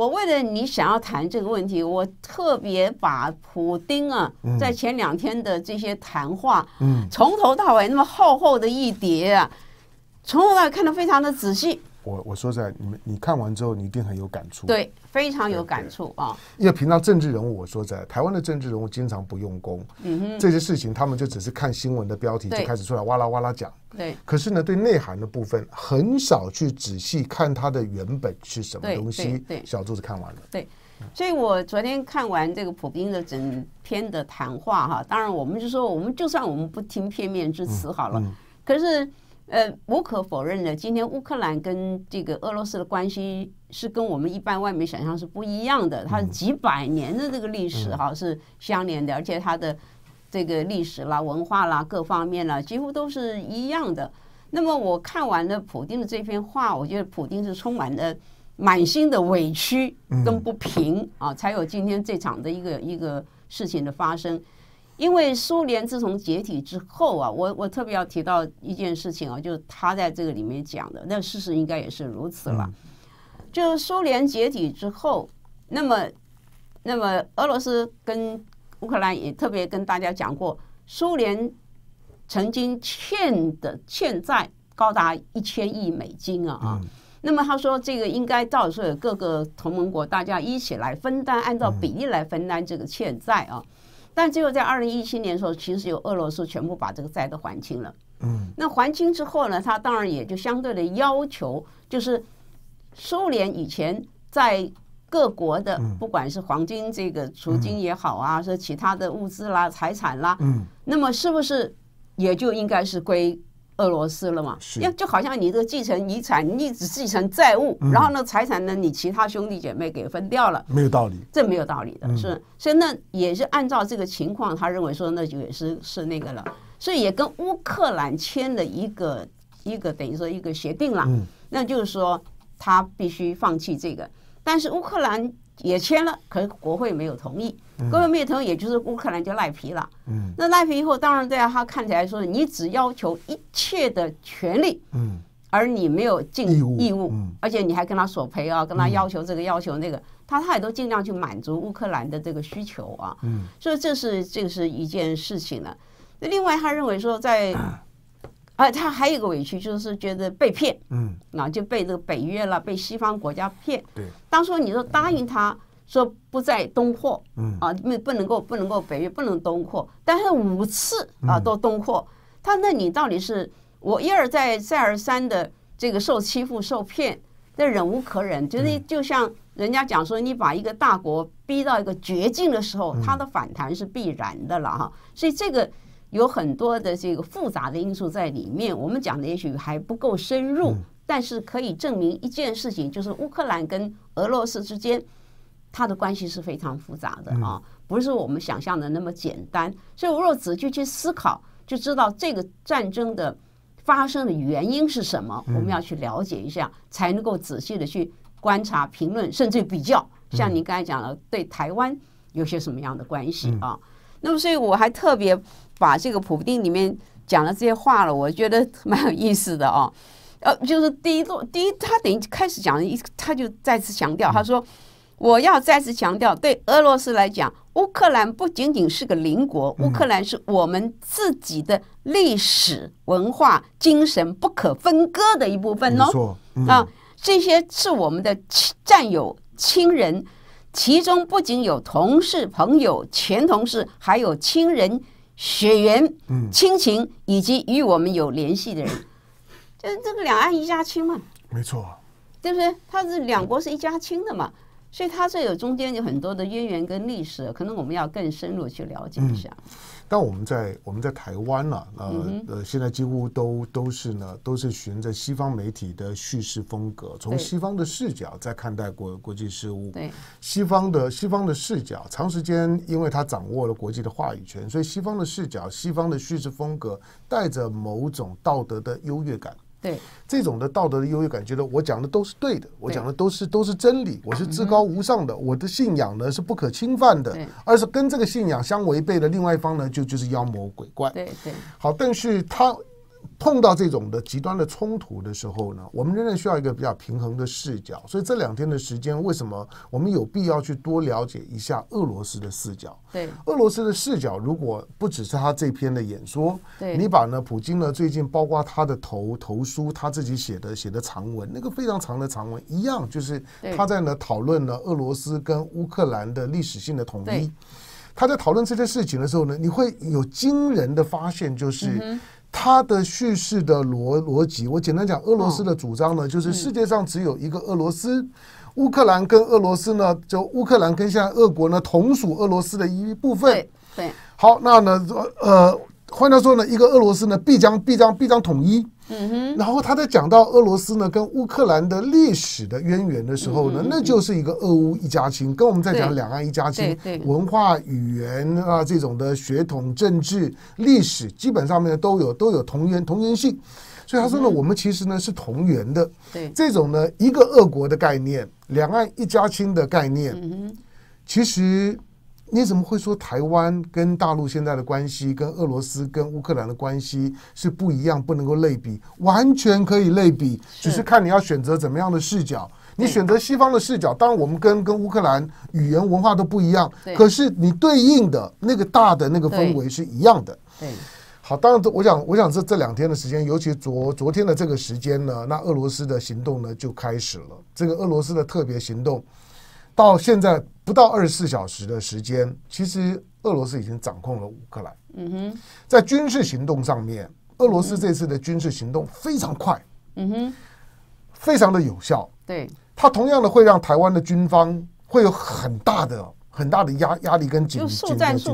我为了你想要谈这个问题，我特别把普京啊，在前两天的这些谈话，从头到尾那么厚厚的一叠啊，从头到尾看得非常的仔细。我我说在你们你看完之后，你一定很有感触。对，非常有感触啊！因为平常政治人物，我说在台湾的政治人物经常不用功，这些事情他们就只是看新闻的标题就开始出来哇啦哇啦讲。对。可是呢，对内涵的部分很少去仔细看它的原本是什么东西。对，小柱子看完了。对，所以我昨天看完这个普京的整篇的谈话哈，当然我们就说，我们就算我们不听片面之词好了，可是。呃，无可否认的，今天乌克兰跟这个俄罗斯的关系是跟我们一般外面想象是不一样的。它几百年的这个历史哈是相连的，而且它的这个历史啦、文化啦、各方面啦，几乎都是一样的。那么我看完了普京的这篇话，我觉得普京是充满了满心的委屈跟不平啊，才有今天这场的一个一个事情的发生。因为苏联自从解体之后啊，我我特别要提到一件事情啊，就是他在这个里面讲的，那事实应该也是如此了。就苏联解体之后，那么那么俄罗斯跟乌克兰也特别跟大家讲过，苏联曾经欠的欠债高达一千亿美金啊啊，那么他说这个应该到时候各个同盟国大家一起来分担，按照比例来分担这个欠债啊。但只有在二零一七年的时候，其实有俄罗斯全部把这个债都还清了。嗯，那还清之后呢，他当然也就相对的要求，就是苏联以前在各国的，不管是黄金这个赎金也好啊，说其他的物资啦、财产啦，嗯，那么是不是也就应该是归？俄罗斯了嘛？是，要就好像你这个继承遗产，你只继承债务，然后呢，财产呢你其他兄弟姐妹给分掉了，没有道理，这没有道理的是，所以那也是按照这个情况，他认为说那就也是是那个了，所以也跟乌克兰签了一个一个等于说一个协定了，那就是说他必须放弃这个，但是乌克兰也签了，可是国会没有同意。割位灭头，也就是乌克兰就赖皮了。嗯，那赖皮以后，当然在他看起来说，你只要求一切的权利，嗯，而你没有尽义务，义务，而且你还跟他索赔啊，跟他要求这个要求那个，他他也都尽量去满足乌克兰的这个需求啊。嗯，所以这是这个是一件事情了。另外，他认为说，在啊，他还有一个委屈，就是觉得被骗。嗯，那就被这个北约了，被西方国家骗。对，当初你说答应他。说不在东扩，嗯啊，没不能够不能够北约不能东扩，但是五次啊都东扩，他那你到底是我一而再再而三的这个受欺负受骗，那忍无可忍，就是就像人家讲说，你把一个大国逼到一个绝境的时候，它的反弹是必然的了哈。所以这个有很多的这个复杂的因素在里面，我们讲的也许还不够深入，但是可以证明一件事情，就是乌克兰跟俄罗斯之间。他的关系是非常复杂的啊，不是我们想象的那么简单。所以，如果仔细去思考，就知道这个战争的发生的原因是什么。我们要去了解一下，才能够仔细的去观察、评论，甚至比较。像您刚才讲的，对台湾有些什么样的关系啊？那么，所以我还特别把这个普丁里面讲的这些话了，我觉得蛮有意思的啊。呃，就是第一段，第一，他等于开始讲一，他就再次强调，他说。我要再次强调，对俄罗斯来讲，乌克兰不仅仅是个邻国，乌克兰是我们自己的历史文化精神不可分割的一部分哦。啊，这些是我们的战友、亲人，其中不仅有同事、朋友、前同事，还有亲人血缘、亲情以及与我们有联系的人。就是这个两岸一家亲嘛，没错，对不对？它是两国是一家亲的嘛。所以它这有中间有很多的渊源跟历史，可能我们要更深入去了解一下。但我们在我们在台湾呢，呃呃，现在几乎都都是呢，都是循着西方媒体的叙事风格，从西方的视角在看待国国际事务。对西方的西方的视角，长时间因为他掌握了国际的话语权，所以西方的视角、西方的叙事风格带着某种道德的优越感。对这种的道德的优越感，觉得我讲的都是对的，我讲的都是都是真理，我是至高无上的，我的信仰呢是不可侵犯的，而是跟这个信仰相违背的，另外一方呢就就是妖魔鬼怪。对对，好，但是他。碰到这种的极端的冲突的时候呢，我们仍然需要一个比较平衡的视角。所以这两天的时间，为什么我们有必要去多了解一下俄罗斯的视角？对，俄罗斯的视角，如果不只是他这篇的演说，对，你把呢，普京呢最近包括他的投投书，他自己写的写的长文，那个非常长的长文，一样就是他在呢讨论了俄罗斯跟乌克兰的历史性的统一。他在讨论这些事情的时候呢，你会有惊人的发现，就是。它的叙事的逻逻辑，我简单讲，俄罗斯的主张呢，就是世界上只有一个俄罗斯，乌克兰跟俄罗斯呢，就乌克兰跟现在俄国呢，同属俄罗斯的一部分。对，好，那呢，呃，换句话说呢，一个俄罗斯呢，必将必将必将统一。哼，然后他在讲到俄罗斯呢跟乌克兰的历史的渊源的时候呢，那就是一个俄乌一家亲，跟我们在讲两岸一家亲，文化语言啊这种的血统、政治、历史，基本上面都有都有同源同源性，所以他说呢，我们其实呢是同源的。对，这种呢一个俄国的概念，两岸一家亲的概念，嗯其实。你怎么会说台湾跟大陆现在的关系，跟俄罗斯跟乌克兰的关系是不一样，不能够类比，完全可以类比，只是看你要选择怎么样的视角。你选择西方的视角，当然我们跟跟乌克兰语言文化都不一样，可是你对应的那个大的那个氛围是一样的。好，当然，我想，我想这这两天的时间，尤其昨昨天的这个时间呢，那俄罗斯的行动呢就开始了，这个俄罗斯的特别行动。到现在不到二十四小时的时间，其实俄罗斯已经掌控了乌克兰。嗯哼，在军事行动上面，俄罗斯这次的军事行动非常快。嗯哼，非常的有效。对，它同样的会让台湾的军方会有很大的。很大的压压力跟警警警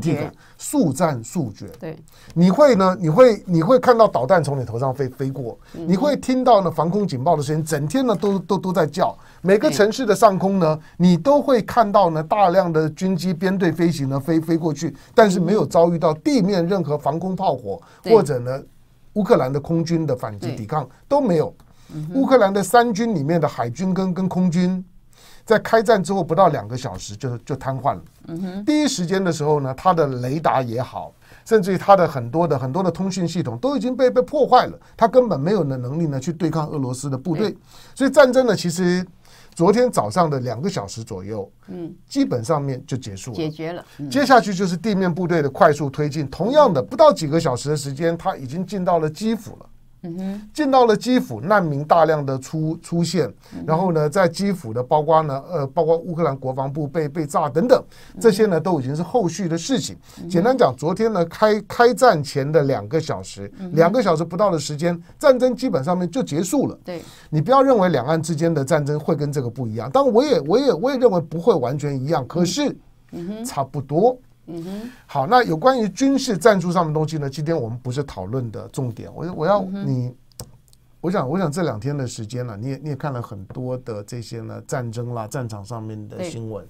惕，速战速决。对，你会呢？你会你会看到导弹从你头上飞飞过，你会听到呢防空警报的声音，整天呢都都都在叫。每个城市的上空呢，你都会看到呢大量的军机编队飞行呢飞飞过去，但是没有遭遇到地面任何防空炮火或者呢乌克兰的空军的反击抵抗都没有。乌克兰的三军里面的海军跟跟空军。在开战之后不到两个小时，就就瘫痪了。第一时间的时候呢，它的雷达也好，甚至于它的很多的很多的通讯系统都已经被被破坏了，它根本没有呢能力呢去对抗俄罗斯的部队。所以战争呢，其实昨天早上的两个小时左右，嗯，基本上面就结束了，解决了。接下去就是地面部队的快速推进，同样的，不到几个小时的时间，它已经进到了基辅了。嗯哼，进到了基辅，难民大量的出出现，然后呢，在基辅的，包括呢，呃，包括乌克兰国防部被被炸等等，这些呢，都已经是后续的事情。简单讲，昨天呢，开开战前的两个小时，两个小时不到的时间，战争基本上面就结束了。对，你不要认为两岸之间的战争会跟这个不一样，但我也我也我也认为不会完全一样，可是，差不多。嗯哼，好，那有关于军事赞助上的东西呢？今天我们不是讨论的重点，我我要你，我想我想这两天的时间呢，你也你也看了很多的这些呢战争啦战场上面的新闻，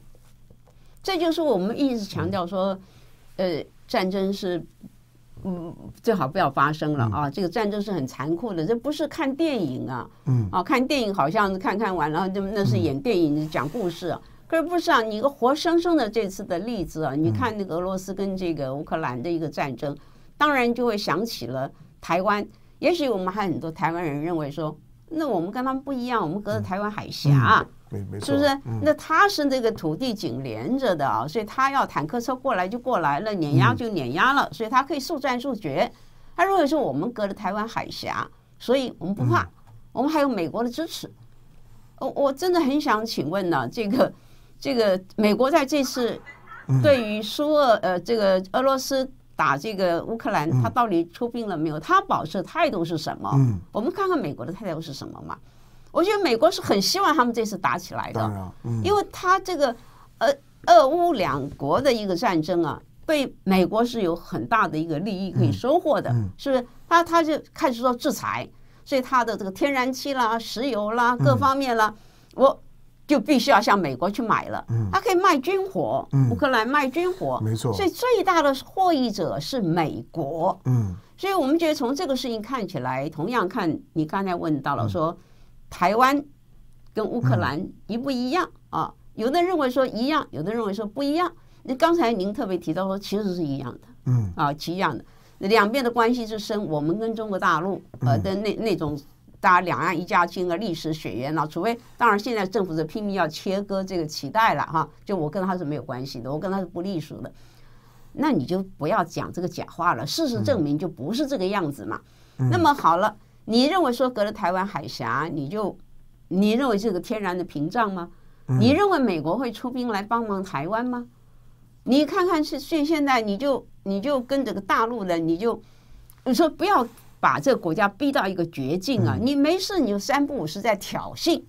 这就是我们一直强调说，呃，战争是嗯最好不要发生了啊，这个战争是很残酷的，这不是看电影啊，嗯啊，看电影好像看看完了，就那是演电影讲故事。是不是啊？你一个活生生的这次的例子啊！你看那个俄罗斯跟这个乌克兰的一个战争，当然就会想起了台湾。也许我们还很多台湾人认为说，那我们跟他们不一样，我们隔着台湾海峡，是不是？那他是那个土地紧连着的啊，所以他要坦克车过来就过来了，碾压就碾压了，所以他可以速战速决。他如果说我们隔着台湾海峡，所以我们不怕，我们还有美国的支持。我我真的很想请问呢，这个。这个美国在这次对于苏俄呃这个俄罗斯打这个乌克兰，他到底出兵了没有？他保持态度是什么？我们看看美国的态度是什么嘛？我觉得美国是很希望他们这次打起来的，因为他这个呃俄乌两国的一个战争啊，对美国是有很大的一个利益可以收获的，是不是？他他就开始说制裁，所以他的这个天然气啦、石油啦、各方面啦，我。就必须要向美国去买了，他可以卖军火，乌克兰卖军火，没错，所以最大的获益者是美国。嗯，所以我们觉得从这个事情看起来，同样看你刚才问到了说台湾跟乌克兰一不一样啊？有的认为说一样，有的认为说不一样。那刚才您特别提到说其实是一样的，嗯啊一样的，两边的关系是深，我们跟中国大陆呃的那那种。大家两岸一家亲啊，历史血缘了，除非当然现在政府是拼命要切割这个脐带了哈，就我跟他是没有关系的，我跟他是不隶属的，那你就不要讲这个假话了，事实证明就不是这个样子嘛。那么好了，你认为说隔着台湾海峡，你就你认为这个天然的屏障吗？你认为美国会出兵来帮忙台湾吗？你看看是现现在，你就你就跟这个大陆的，你就你说不要。把这个国家逼到一个绝境啊！你没事，你就三不五时在挑衅，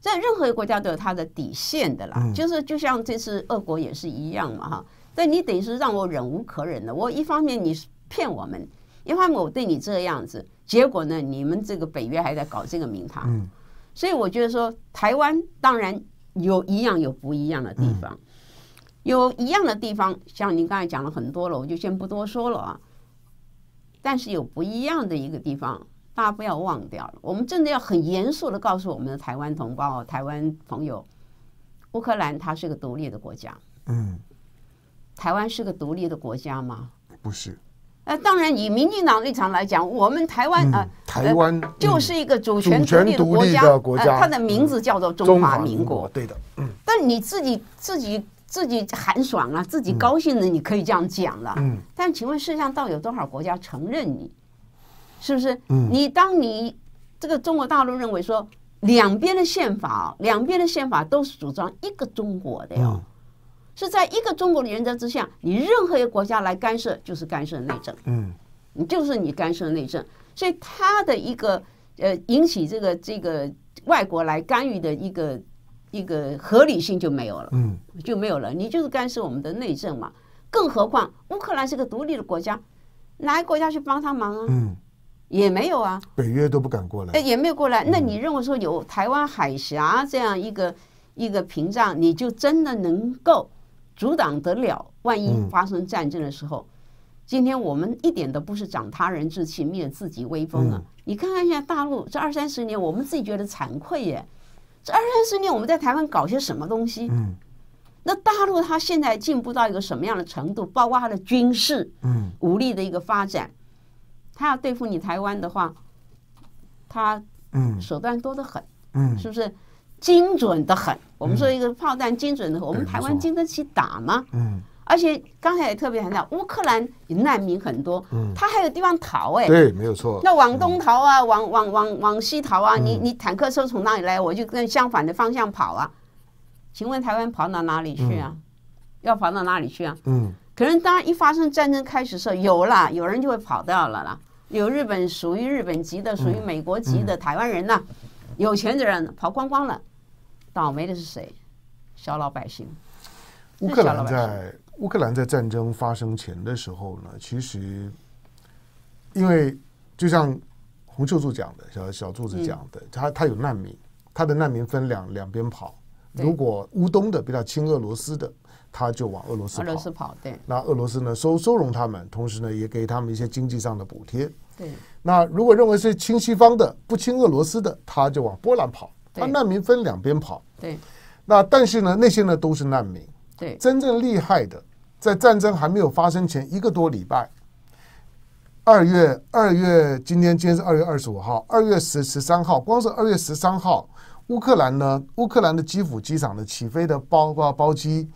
在任何一个国家都有他的底线的啦。就是就像这次俄国也是一样嘛，哈！但你等于是让我忍无可忍了。我一方面你骗我们，一方面我对你这样子，结果呢，你们这个北约还在搞这个名堂。所以我觉得说，台湾当然有一样有不一样的地方，有一样的地方，像您刚才讲了很多了，我就先不多说了啊。但是有不一样的一个地方，大家不要忘掉了。我们真的要很严肃的告诉我们的台湾同胞、台湾朋友，乌克兰它是个独立的国家。嗯，台湾是个独立的国家吗？不是。那当然，以民进党立场来讲，我们台湾啊，台湾就是一个主权独立的国家，它的名字叫做中华民国。对的。嗯。但你自己自己。自己寒爽啊，自己高兴的，你可以这样讲了。嗯。但请问世界上到底有多少国家承认你？是不是？你当你这个中国大陆认为说，两边的宪法两边的宪法都是主张一个中国的呀，是在一个中国的原则之下，你任何一个国家来干涉就是干涉内政。嗯。你就是你干涉内政，所以他的一个呃，引起这个这个外国来干预的一个。一个合理性就没有了，嗯，就没有了。你就是干涉我们的内政嘛？更何况乌克兰是个独立的国家，哪个国家去帮他忙啊？嗯，也没有啊。北约都不敢过来。也没有过来。那你认为说有台湾海峡这样一个一个屏障，你就真的能够阻挡得了？万一发生战争的时候，今天我们一点都不是长他人志气、灭自己威风啊。你看看现在大陆这二三十年，我们自己觉得惭愧耶。这二三十年，我们在台湾搞些什么东西？嗯，那大陆它现在进步到一个什么样的程度？包括它的军事，嗯，武力的一个发展，它要对付你台湾的话，它嗯手段多得很，嗯，是不是精准的很？我们说一个炮弹精准的，我们台湾经得起打吗？嗯。而且刚才也特别谈到，乌克兰难民很多，嗯，他还有地方逃哎，对，没有错。那往东逃啊，往往往往西逃啊，你你坦克车从哪里来，我就跟相反的方向跑啊。请问台湾跑到哪里去啊？要跑到哪里去啊？嗯，可能当一发生战争开始的时候，有了有人就会跑掉了啦。有日本属于日本籍的，属于美国籍的台湾人呐，有钱的人跑光光了，倒霉的是谁？小老百姓。乌克兰在。乌克兰在战争发生前的时候呢，其实，因为就像洪秀柱讲的，小小柱子讲的，他他有难民，他的难民分两两边跑。如果乌东的比较亲俄罗斯的，他就往俄罗斯跑，俄罗斯跑对。那俄罗斯呢收收容他们，同时呢也给他们一些经济上的补贴。对。那如果认为是亲西方的、不亲俄罗斯的，他就往波兰跑。他难民分两边跑。对。那但是呢，那些呢都是难民。对。真正厉害的。在战争还没有发生前一个多礼拜，二月二月，今天今天是二月二十五号，二月十十三号，光是二月十三号，乌克兰呢，乌克兰的基辅机场的起飞的包包包机，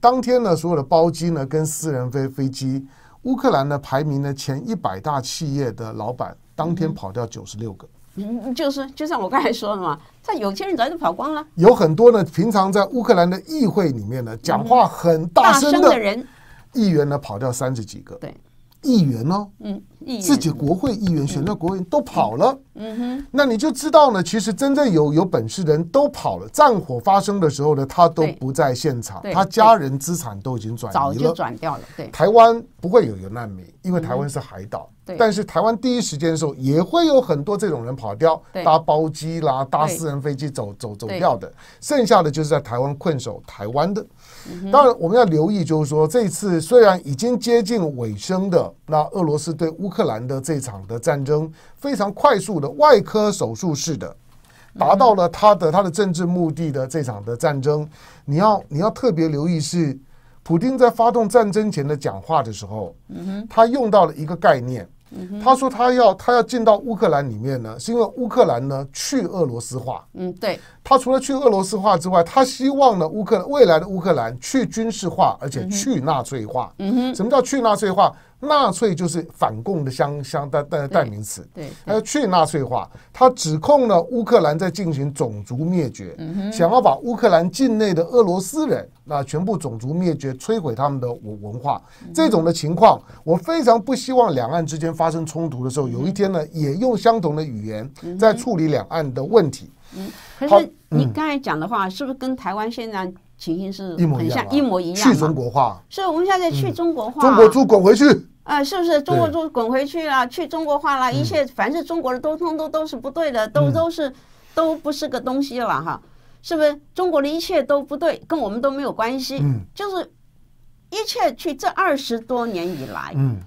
当天呢所有的包机呢跟私人飞飞机，乌克兰的排名呢前一百大企业的老板，当天跑掉九十六个。嗯，就是，就像我刚才说的嘛，这有钱人早就跑光了。有很多呢，平常在乌克兰的议会里面呢，讲话很大声的人，议员呢跑掉三十几个。对。议员哦，嗯，自己国会议员选的国员都跑了，嗯哼，那你就知道呢，其实真正有有本事的人都跑了。战火发生的时候呢，他都不在现场，他家人资产都已经转移了，早就转掉了。对，台湾不会有有难民，因为台湾是海岛，但是台湾第一时间的时候也会有很多这种人跑掉，搭包机啦，搭私人飞机走走走掉的。剩下的就是在台湾困守台湾的。当然，我们要留意，就是说，这次虽然已经接近尾声的那俄罗斯对乌克兰的这场的战争，非常快速的外科手术式的，达到了他的他的政治目的的这场的战争，你要你要特别留意是，普京在发动战争前的讲话的时候，他用到了一个概念。他说：“他要他要进到乌克兰里面呢，是因为乌克兰呢去俄罗斯化。嗯，对他除了去俄罗斯化之外，他希望呢乌克兰未来的乌克兰去军事化，而且去纳粹化。嗯哼，什么叫去纳粹化？”纳粹就是反共的相相代代代名词。对，要去纳粹化。他指控了乌克兰在进行种族灭绝，想要把乌克兰境内的俄罗斯人那全部种族灭绝，摧毁他们的文文化。这种的情况，我非常不希望两岸之间发生冲突的时候，有一天呢，也用相同的语言在处理两岸的问题。嗯，可是你刚才讲的话，是不是跟台湾现在？情形是一模很像，一模一样去中国化，所以我们现在去中国化。中国猪滚回去！啊，是不是？中国猪滚回去了，去中国化了，一切凡是中国的都通都都是不对的，都都是都不是个东西了哈！是不是？中国的一切都不对，跟我们都没有关系。嗯，就是一切去这二十多年以来，嗯，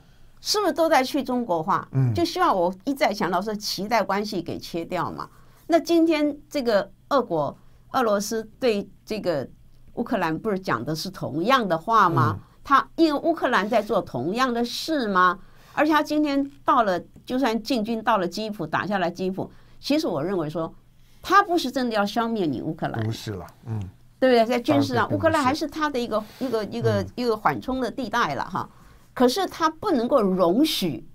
是不是都在去中国化？嗯，就希望我一再强调说，脐带关系给切掉嘛。那今天这个俄国、俄罗斯对这个。乌克兰不是讲的是同样的话吗？他因为乌克兰在做同样的事吗？而且他今天到了，就算进军到了基辅，打下来基辅，其实我认为说，他不是真的要消灭你乌克兰，不是了，嗯，对不对？在军事上，乌克兰还是他的一个一个一个一个缓冲的地带了哈。可是他不能够容许，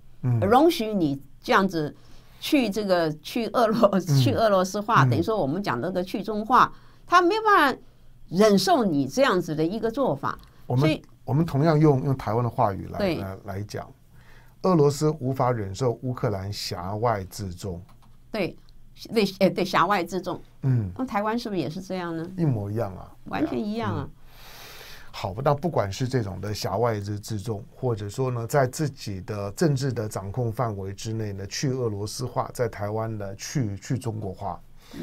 容许你这样子去这个去俄罗去俄罗斯化，等于说我们讲那个去中化，他没有办法。忍受你这样子的一个做法，我们我们同样用用台湾的话语来来来讲，俄罗斯无法忍受乌克兰辖外之众，对，对，呃对辖外之众，嗯，那台湾是不是也是这样呢？一模一样啊，完全一样啊。好，那不管是这种的辖外之之众，或者说呢，在自己的政治的掌控范围之内呢，去俄罗斯化，在台湾呢，去去中国化。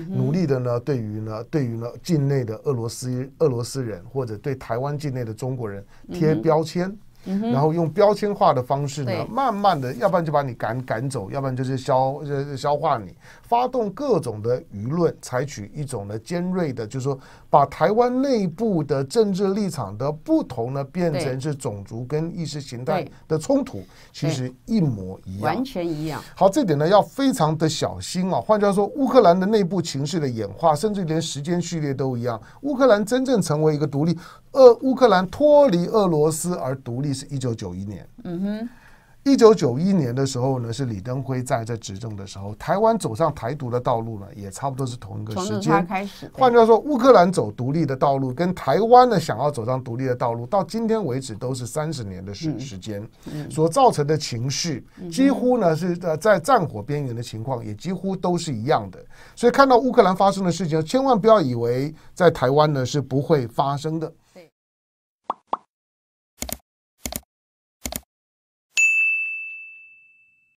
努力的呢，对于呢，对于呢，境内的俄罗斯俄罗斯人或者对台湾境内的中国人贴标签。然后用标签化的方式呢，慢慢的，要不然就把你赶赶走，要不然就是消消化你，发动各种的舆论，采取一种呢尖锐的，就是说把台湾内部的政治立场的不同呢，变成是种族跟意识形态的冲突，其实一模一样，完全一样。好，这点呢要非常的小心啊。换句话说，乌克兰的内部情绪的演化，甚至连时间序列都一样。乌克兰真正成为一个独立。俄乌克兰脱离俄罗斯而独立是一九九一年，嗯哼，一九九一年的时候呢，是李登辉在这执政的时候，台湾走上台独的道路呢，也差不多是同一个时间开始。换句话说，乌克兰走独立的道路跟台湾呢想要走上独立的道路，到今天为止都是三十年的时时间，所造成的情绪几乎呢是呃在战火边缘的情况，也几乎都是一样的。所以看到乌克兰发生的事情，千万不要以为在台湾呢是不会发生的。